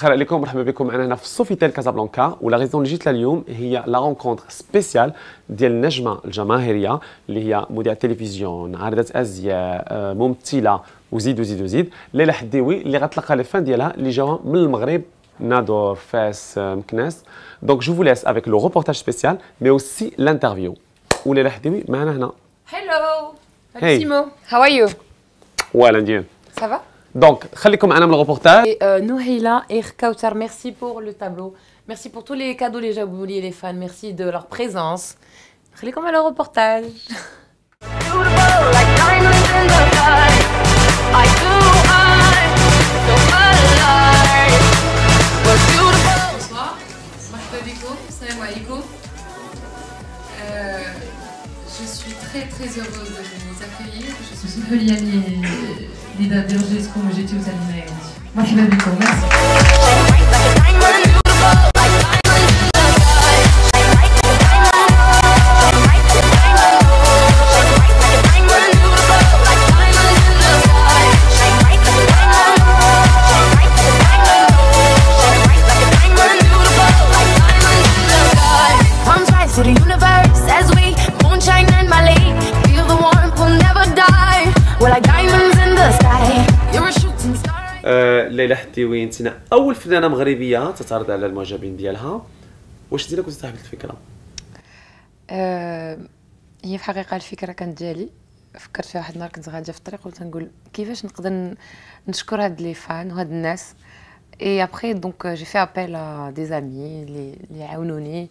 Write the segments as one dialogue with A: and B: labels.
A: خير عليكم مرحبا بكم معنا هنا في سوفيتيل كازابلانكا ولا غيزون اللي جيت لها اليوم هي لا رونكونتر سبيسيال ديال النجمه الجماهيريه اللي هي مذيعه تلفزيون عارضه ازياء آه، ممثله وزيد وزيد وزيد ليلى حديوي qui غتلقى لي فان ديالها اللي جاوا du المغرب Nador, Fes Meknes. Euh, Donc je vous laisse avec le reportage spécial, mais aussi l'interview. Où les Lahdoui, Hello
B: Hey Simo, how are you Ouais, l'Indien. Ça va
A: Donc, laissez-moi le reportage.
B: Noheila euh, et merci pour le tableau. Merci pour tous les cadeaux, les jabouli et les fans. Merci de leur présence. laissez à le reportage. très heureuse de vous accueillir. Je suis super liée Sophie Liani, leader d'Urgesco, mais j'étais aux animés. Moi, je vous Merci.
A: ليلى حديوين تينا اول فنانه مغربيه تتعرض على المعجبين ديالها واش ديالك كنت صاحبه الفكره
B: أه هي في الحقيقه الفكره كانت ديالي فكرت فيها واحد النهار كنت غاديه في الطريق قلت نقول كيفاش نقدر نشكر هاد لي فان وهاد الناس اي ابخي دونك جي في ابل ا دي زامي اللي لي عاونوني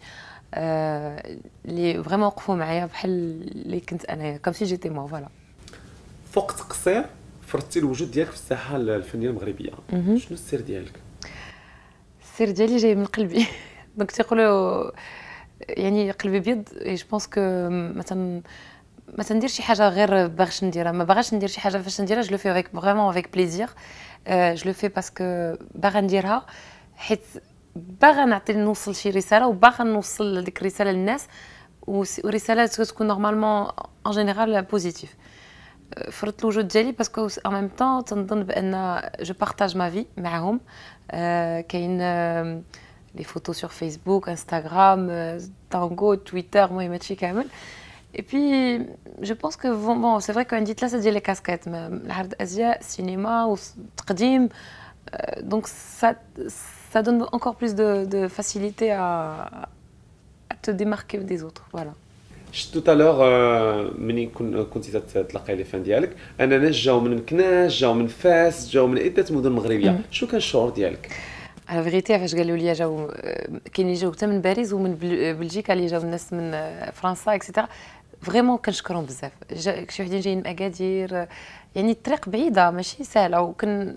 B: اللي فريمون وقفوا معايا بحال اللي كنت انايا كوم سي جيتي مو فوالا
A: في وقت قصير فرضتي الوجود ديالك في الساحه الفنيه المغربيه شنو السر ديالك
B: السر ديالي جاي من قلبي دونك تيقولوا يعني قلبي بيض جو بونس كو مثلا ما تندير شي حاجه غير باغش نديرها ما باغاش ندير شي حاجه فاش نديرها جو لو في افيك فريمون افيك بليزير جو لو في باسكو باغا نديرها حيت باغا نعطي نوصل شي رساله وباغا نوصل ديك الرساله للناس ورساله تكون نورمالمون ان جينيرال بوزيتيف Euh, toujours l'وجود jelly parce qu'en même temps euh, je partage ma vie معهم home euh, les photos sur Facebook Instagram Tango Twitter moi et et puis je pense que bon c'est vrai quand on dit là ça dit les casquettes même hard cinéma ou donc ça ça donne encore plus de facilité à à te démarquer des autres voilà
A: شفت تو تالور euh, ملي كنتي تتلاقي لي فان ديالك انا ناس جاو من مكناس جاو من فاس جاو من عده مدن مغربيه شنو كان الشعور ديالك
B: على فيغيتي فاش قالوا لي جاو آه، كاين اللي جاو حتى من باريس ومن آه، بلجيكا اللي جاو الناس من آه، فرنسا اكسيتيرا فريمون كنشكرهم بزاف شي وحدين جايين من اكادير يعني الطريق بعيده ماشي سهله وكن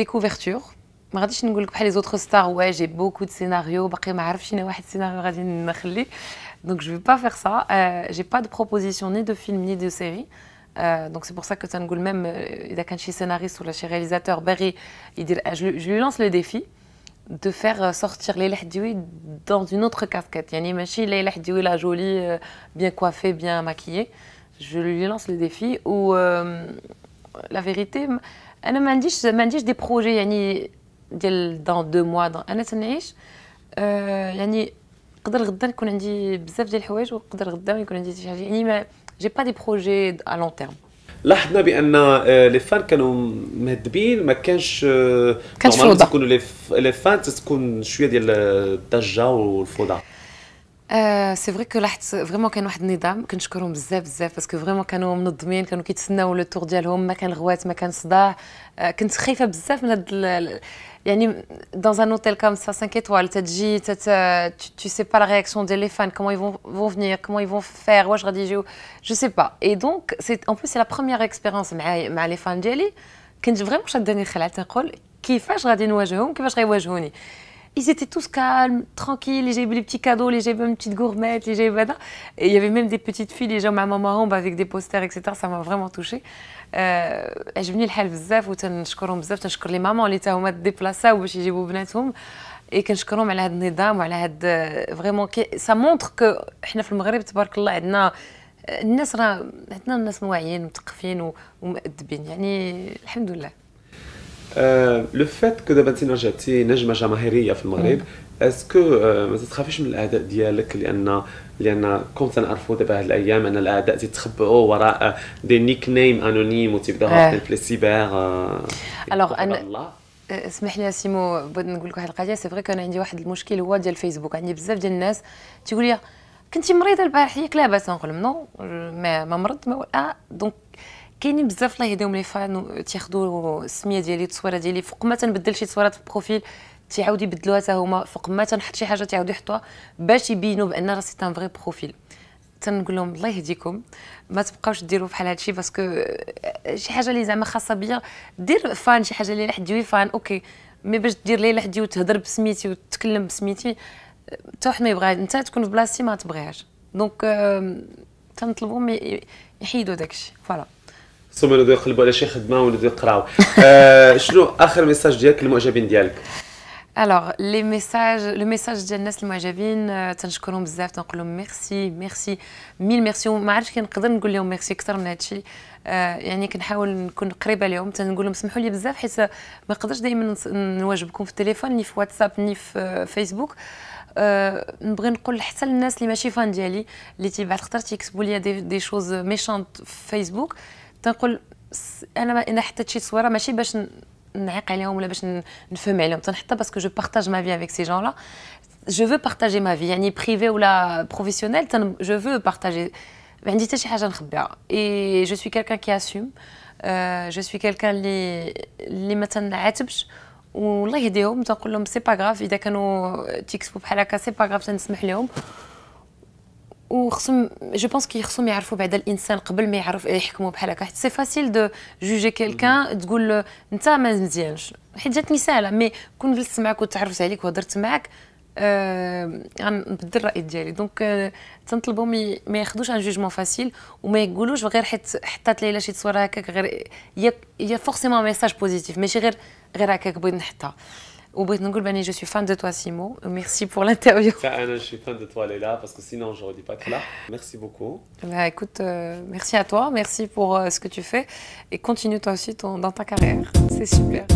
B: des couvertures. Je ne نقول pas les autres stars. ouais j'ai beaucoup de scénarios باقي ne انا واحد scénario donc je ne veux pas faire ça euh, j'ai pas de proposition ni de film ni de série euh, donc c'est pour ça que تنقول même اذا euh, je suis scénariste je suis réalisateur il je lui lance le défi de faire sortir Leila Dewey dans une autre casquette. Yani, ماشي Leila Dewey la jolie, bien coiffée, bien maquillée. Je lui lance le défi. Ou la vérité, انا ما عنديش ما عنديش دي بروجي يعني ديال دون دو موا انا تنعيش آه، يعني نقدر غدا نكون عندي بزاف ديال الحوايج ونقدر غدا يكون عندي شي حاجه يعني ما جي با دي بروجي ا لون تيرم
A: لاحظنا بان لي آه، فان كانوا مهدبين ما كانش آه، كانت فوضى لي فان تكون شويه ديال الضجه والفوضى
B: آه سي فري كو لاحظت فريمون كان واحد النظام كنشكرهم بزاف بزاف باسكو فريمون كانوا منظمين كانوا كيتسناو لو تور ديالهم ما كان غوات ما كان صداع كنت خايفه بزاف من هاد يعني dans un hôtel comme ça 5 étoiles تتجي تت tu, tu sais pas la réaction des les يفون comment ils vont vont venir واش غادي يجيو جو sais pas et donc c'est en plus c'est la première expérience مع مع les fans ديالي كنت فريمون شاداني خلعت تنقول كيفاش غادي نواجههم كيفاش غيواجهوني ils étaient tous calmes, tranquilles. Les j'ai les petits cadeaux, les j'ai une petite gourmette, les j'ai Et il y avait même des petites filles, les gens maman marombe avec des posters, etc. Ça m'a vraiment touchée. عجبني الحال بزاف وتنشكرهم بزاف تنشكر لي مامون اللي تا هما ديبلاساو باش يجيبوا بناتهم اي كنشكرهم على هذا النظام وعلى هذا فريمون سا مونتر كو حنا في المغرب تبارك الله عندنا الناس راه عندنا الناس واعيين ومثقفين ومؤدبين يعني الحمد لله
A: لو فات كو دابا انت رجعتي نجمه جماهيريه في المغرب اسكو ما تخافيش من الاعداء ديالك لان لان كون تنعرفوا دابا هاد الايام ان الاعداء تيتخبؤوا وراء دي نيك نيم انونيم وتيبداو في لي
B: الوغ انا اسمح لي سيمو بغيت نقول لك واحد القضيه سي فري كان عندي واحد المشكل هو ديال الفيسبوك عندي بزاف ديال الناس تيقول لي كنتي مريضه البارح ياك لاباس نقول لهم نو ما مرضت ما دونك كاينين بزاف الله يهديهم لي فان تياخذوا السميه ديالي التصويره ديالي فوق ما تنبدل شي تصويرات في البروفيل تيعاودوا يبدلوها حتى هما فوق ما تنحط شي حاجه تيعاودوا يحطوها باش يبينوا بان راه سي تان فغي بروفيل تنقول لهم الله يهديكم ما تبقاوش ديروا بحال هادشي باسكو آه، شي حاجه اللي زعما خاصه بيا دير فان شي حاجه اللي لحديوي فان اوكي مي باش دير لي لحدي وتهضر بسميتي وتتكلم بسميتي حتى واحد ما يبغى انت تكون في بلاصتي ما تبغيهاش دونك آه، تنطلبهم يحيدوا داكشي فوالا
A: ثم نبداو يقلبوا على شي خدمه ونبداو يقراو آه، شنو اخر ميساج ديالك للمعجبين ديالك
B: الوغ لي ميساج لو ميساج ديال الناس المعجبين آه، تنشكرهم بزاف تنقول لهم ميرسي ميرسي ميل ميرسي وما عرفتش كي نقدر نقول لهم ميرسي اكثر من هادشي آه، يعني كنحاول نكون قريبه لهم تنقول لهم سمحوا لي بزاف حيت ما نقدرش دائما نواجبكم في التليفون ني في واتساب ني في فيسبوك نبغي نقول حتى للناس اللي ماشي فان ديالي اللي تيبعث خطر تيكتبوا لي دي, دي شوز ميشانت في فيسبوك تنقول انا ما انا حطيت شي تصويره ماشي باش نعيق عليهم ولا باش نفهم عليهم تنحطها باسكو جو بارطاج ما في افيك سي جون لا جو فو بارطاجي ما في يعني بريفي ولا بروفيسيونيل تن جو فو بارطاجي ما عندي حتى شي حاجه نخبيها اي جو سوي كالكان كي اسيوم جو سوي كالكان لي لي ما تنعاتبش والله يهديهم تنقول لهم سي با غراف اذا كانوا تيكسبو بحال هكا سي با غراف تنسمح لهم وخصهم جو بونس كي خصهم يعرفوا بعدا الانسان قبل ما يعرف يحكموا بحال هكا حيت سي فاسيل دو جوجي كيلكان تقول انت ما مزيانش حيت جاتني سهله مي كون جلست معاك وتعرفت عليك وهضرت معاك آه، غنبدل الراي ديالي دونك آه، تنطلبوا ما ياخذوش ان جوجمون فاسيل وما يقولوش غير حيت حطات ليلى شي تصويره هكاك غير هي فورسيمون ميساج بوزيتيف ماشي غير غير هكاك بغيت نحطها je suis fan de toi, Simo. Merci pour
A: l'interview. Euh, je suis fan de toi, Léla, parce que sinon, je redis pas que là. Merci beaucoup.
B: Bah, écoute, euh, merci à toi. Merci pour euh, ce que tu fais. Et continue toi aussi dans ta carrière. C'est super.